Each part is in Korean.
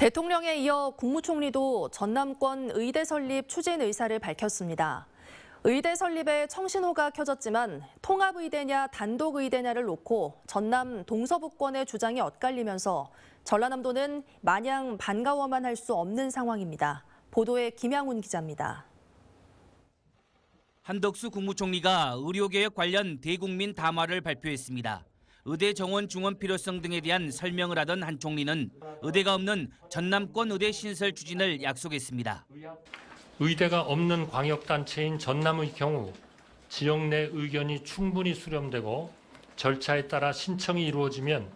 대통령에 이어 국무총리도 전남권 의대 설립 추진 의사를 밝혔습니다. 의대 설립에 청신호가 켜졌지만 통합의대냐 단독의대냐를 놓고 전남 동서부권의 주장이 엇갈리면서 전라남도는 마냥 반가워만 할 수 없는 상황입니다. 보도에 김양훈 기자입니다. 한덕수 국무총리가 의료개혁 관련 대국민 담화를 발표했습니다. 의대 정원 중원 필요성 등에 대한 설명을 하던 한 총리는 의대가 없는 전남권 의대 신설 추진을 약속했습니다. 의대가 없는 광역단체인 전남의 경우 지역 내 의견이 충분히 수렴되고 절차에 따라 신청이 이루어지면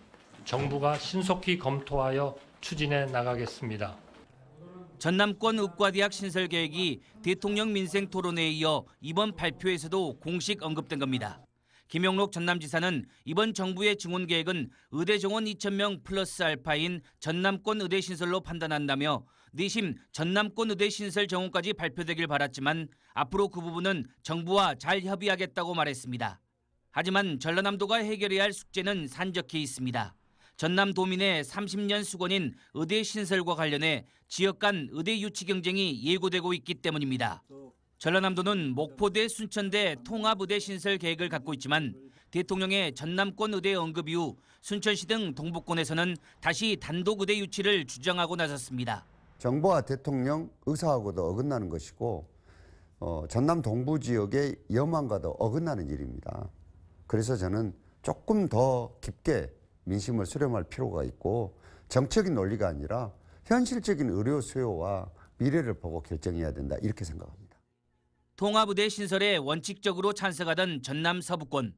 정부가 신속히 검토하여 추진해 나가겠습니다. 전남권 의과대학 신설 계획이 대통령 민생 토론회에 이어 이번 발표에서도 공식 언급된 겁니다. 김용록 전남지사는 이번 정부의 증원 계획은 의대 정원 2,000명 플러스 알파인 전남권 의대 신설로 판단한다며 내심 전남권 의대 신설 정원까지 발표되길 바랐지만 앞으로 그 부분은 정부와 잘 협의하겠다고 말했습니다. 하지만 전라남도가 해결해야 할 숙제는 산적해 있습니다. 전남 도민의 30년 수건인 의대 신설과 관련해 지역 간 의대 유치 경쟁이 예고되고 있기 때문입니다. 전라남도는 목포대, 순천대 통합의대 신설 계획을 갖고 있지만 대통령의 전남권 의대 언급 이후 순천시 등 동북권에서는 다시 단독 의대 유치를 주장하고 나섰습니다. 정부와 대통령 의사하고도 어긋나는 것이고 어, 전남 동부 지역의 염원과도 어긋나는 일입니다. 그래서 저는 조금 더 깊게 민심을 수렴할 필요가 있고 정책인 논리가 아니라 현실적인 의료 수요와 미래를 보고 결정해야 된다 이렇게 생각합니다. 통합의대 신설에 원칙적으로 찬성하던 전남 서부권.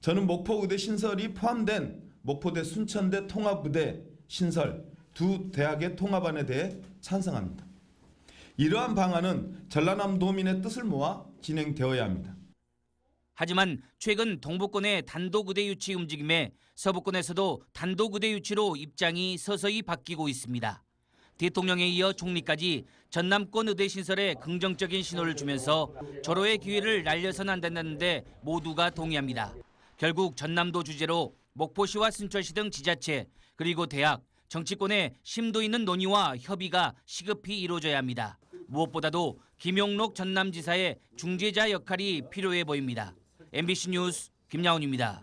저는 목포의대 신설이 포함된 목포대 순천대 통합의대 신설 두 대학의 통합안에 대해 찬성합니다. 이러한 방안은 전라남 도민의 뜻을 모아 진행되어야 합니다. 하지만 최근 동북권의 단독의대 유치 움직임에 서부권에서도 단독의대 유치로 입장이 서서히 바뀌고 있습니다. 대통령에 이어 총리까지 전남권 의대 신설에 긍정적인 신호를 주면서 절호의 기회를 날려선 안 된다는데 모두가 동의합니다. 결국 전남도 주제로 목포시와 순천시 등 지자체 그리고 대학 정치권에 심도 있는 논의와 협의가 시급히 이루어져야 합니다. 무엇보다도 김용록 전남지사의 중재자 역할이 필요해 보입니다. MBC 뉴스 김양훈입니다.